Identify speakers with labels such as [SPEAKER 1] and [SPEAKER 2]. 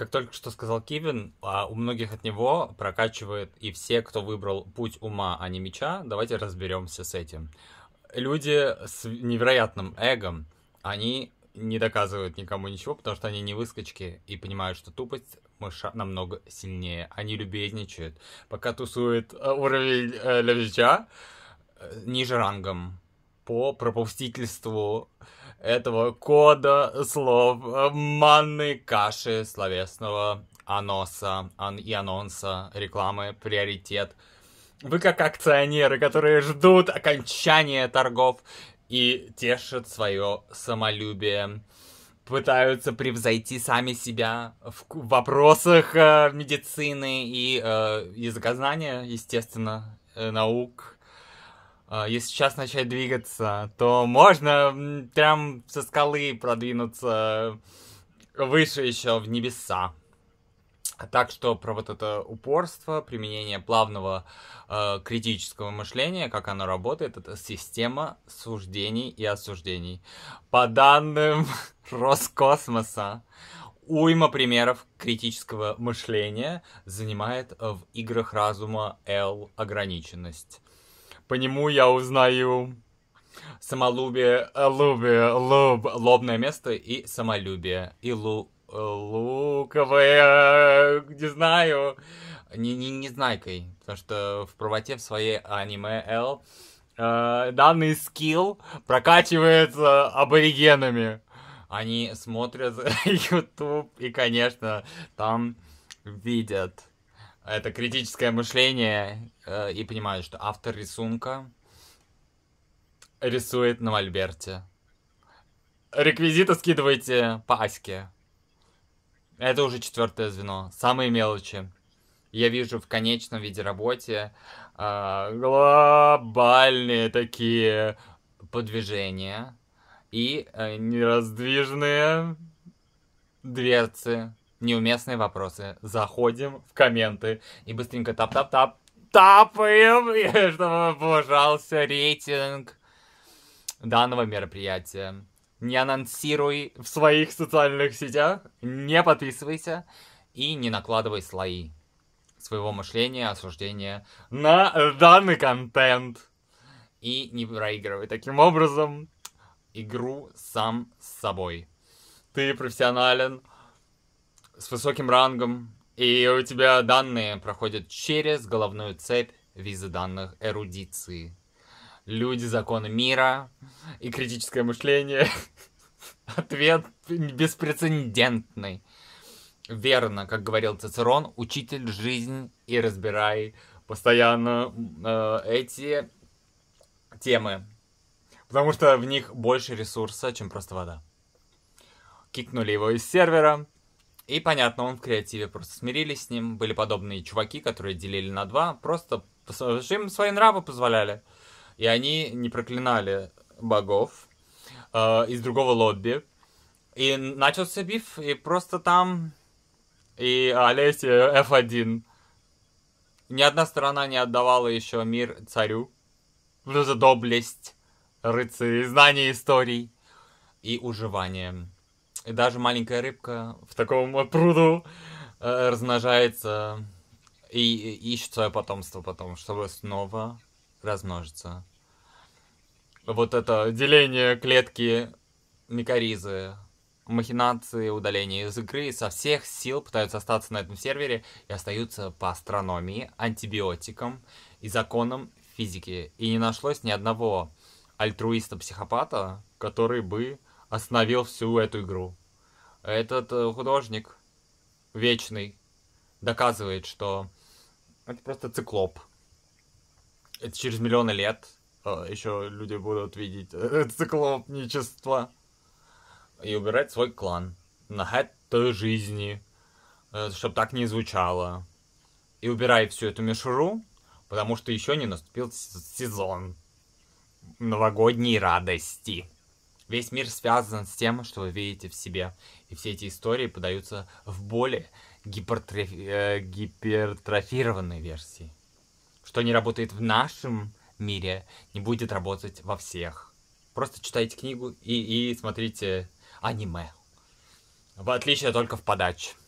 [SPEAKER 1] Как только что сказал Кивин, а у многих от него прокачивает и все, кто выбрал путь ума, а не меча. Давайте разберемся с этим. Люди с невероятным эгом, они не доказывают никому ничего, потому что они не выскочки и понимают, что тупость мыша намного сильнее. Они любезничают, пока тусует э, уровень э, левича э, ниже рангом по пропустительству этого кода слов, э, манны, каши, словесного аноса ан и анонса, рекламы, приоритет. Вы как акционеры, которые ждут окончания торгов и тешат свое самолюбие пытаются превзойти сами себя в вопросах э, медицины и э, языкознания, естественно, э, наук. А, если сейчас начать двигаться, то можно прям со скалы продвинуться выше еще в небеса. А так что про вот это упорство, применение плавного э, критического мышления, как оно работает, это система суждений и осуждений. По данным Роскосмоса, уйма примеров критического мышления занимает в играх разума L ограниченность. По нему я узнаю самолюбие, э, лубие, лоб, лобное место и самолюбие. И лу, э, луковое, не знаю, не, не, не знайкой, потому что в правоте в своей аниме Л э, данный скилл прокачивается аборигенами. Они смотрят YouTube и, конечно, там видят это критическое мышление э, и понимаю, что автор рисунка рисует на мольберте. Реквизиты скидывайте по аське. Это уже четвертое звено. Самые мелочи. Я вижу в конечном виде работе э, глобальные такие подвижения и э, нераздвижные дверцы неуместные вопросы, заходим в комменты и быстренько тап-тап-тап тапаем, чтобы пожался рейтинг данного мероприятия. Не анонсируй в своих социальных сетях, не подписывайся и не накладывай слои своего мышления, осуждения на данный контент. И не проигрывай таким образом игру сам с собой. Ты профессионален, с высоким рангом, и у тебя данные проходят через головную цепь визы данных эрудиции. Люди, законы мира и критическое мышление. Ответ беспрецедентный. Верно, как говорил Цицерон, учитель жизнь и разбирай постоянно э, эти темы. Потому что в них больше ресурса, чем просто вода. Кикнули его из сервера, и понятно, он в креативе, просто смирились с ним. Были подобные чуваки, которые делили на два, просто им свои нравы позволяли. И они не проклинали богов э, из другого лобби. И начался биф, и просто там... И Олеся F1. Ни одна сторона не отдавала еще мир царю. За доблесть, рыцари, знание историй и уживание. И даже маленькая рыбка в таком пруду э, размножается и, и ищет свое потомство потом, чтобы снова размножиться. Вот это деление клетки микоризы, махинации удаление из игры со всех сил пытаются остаться на этом сервере и остаются по астрономии, антибиотикам и законам физики. И не нашлось ни одного альтруиста-психопата, который бы остановил всю эту игру. Этот э, художник вечный доказывает, что это просто циклоп. Это через миллионы лет э, еще люди будут видеть э, циклопничество и убирать свой клан на этой жизни, чтобы так не звучало. И убирай всю эту мишуру, потому что еще не наступил сезон новогодней радости. Весь мир связан с тем, что вы видите в себе. И все эти истории подаются в более гипертрофи... э, гипертрофированной версии. Что не работает в нашем мире, не будет работать во всех. Просто читайте книгу и, и смотрите аниме. В отличие только в подаче.